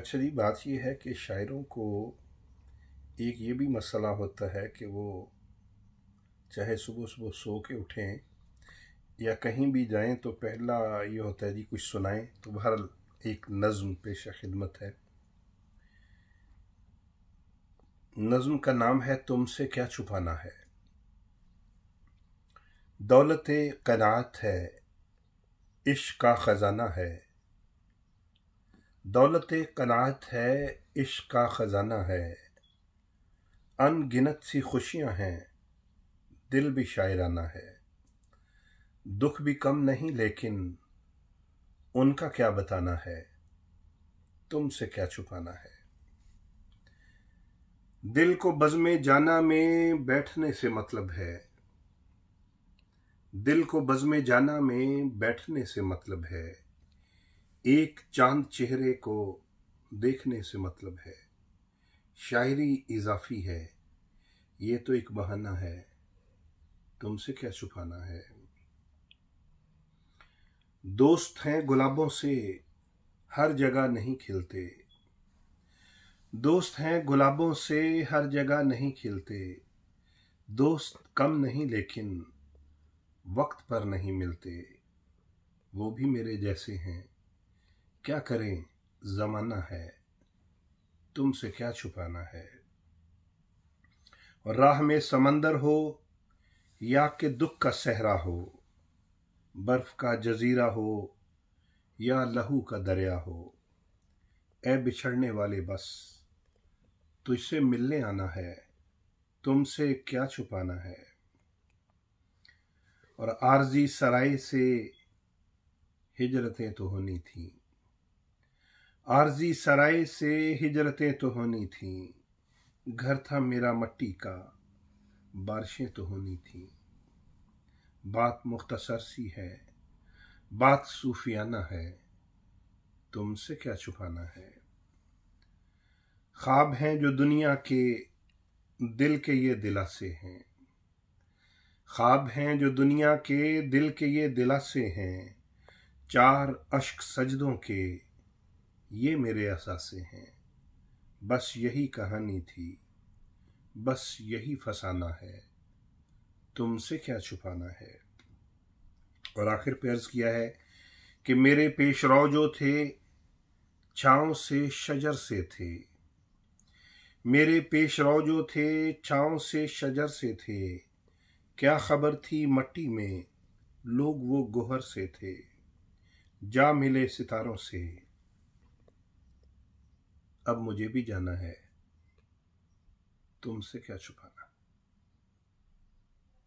جی بات یہ ہے کہ شاعروں کو ایک یہ بھی مسئلہ ہوتا ہے کہ وہ چاہے صبح صبح سو کے اٹھیں یا کہیں بھی جائیں تو پہلا یہ ہوتا ہے جی کچھ سنائیں تو بہر ایک نظم پیش خدمت ہے نظم کا نام ہے تم سے کیا چھپانا ہے دولت قناعت ہے عشق کا خزانہ ہے دولت قناعت ہے عشق کا خزانہ ہے ان گنت سی خوشیاں ہیں دل بھی شاعرانہ ہے دکھ بھی کم نہیں لیکن ان کا کیا بتانا ہے تم سے کیا چھپانا ہے دل کو بزم جانا میں بیٹھنے سے مطلب ہے دل کو بزم جانا میں بیٹھنے سے مطلب ہے ایک چاند چہرے کو دیکھنے سے مطلب ہے شاعری اضافی ہے یہ تو ایک بہانہ ہے تم سے کیا چھپانا ہے دوست ہیں گلابوں سے ہر جگہ نہیں کھلتے دوست ہیں گلابوں سے ہر جگہ نہیں کھلتے دوست کم نہیں لیکن وقت پر نہیں ملتے وہ بھی میرے جیسے ہیں کیا کریں زمانہ ہے تم سے کیا چھپانا ہے اور راہ میں سمندر ہو یا کہ دکھ کا صحرا ہو برف کا جزیرہ ہو یا لہو کا دریا ہو اے بچھڑنے والے بس تجھ سے ملنے آنا ہے تم سے کیا چھپانا ہے اور عارضی سرائے سے ہجرتیں تو ہونی تھیں عارضی سرائے سے ہجرتیں تو ہونی تھیں گھر تھا میرا مٹی کا بارشیں تو ہونی تھیں بات مختصر سی ہے بات صوفیانہ ہے تم سے کیا چھپانا ہے خواب ہیں جو دنیا کے دل کے یہ دلا سے ہیں خواب ہیں جو دنیا کے دل کے یہ دلاسے ہیں چار اشک سجدوں کے یہ میرے اثاثے ہیں بس یہی کہانی تھی بس یہی فسانہ ہے تم سے کیا چھپانا ہے اور آخر پہ عرض کیا ہے کہ میرے پیش رو جو تھے چھاؤں سے شجر سے تھے میرے پیش رو جو تھے چھاؤں سے شجر سے تھے کیا خبر تھی مٹی میں لوگ وہ گوہر سے تھے جا ملے ستاروں سے اب مجھے بھی جانا ہے تم سے کیا چھپانا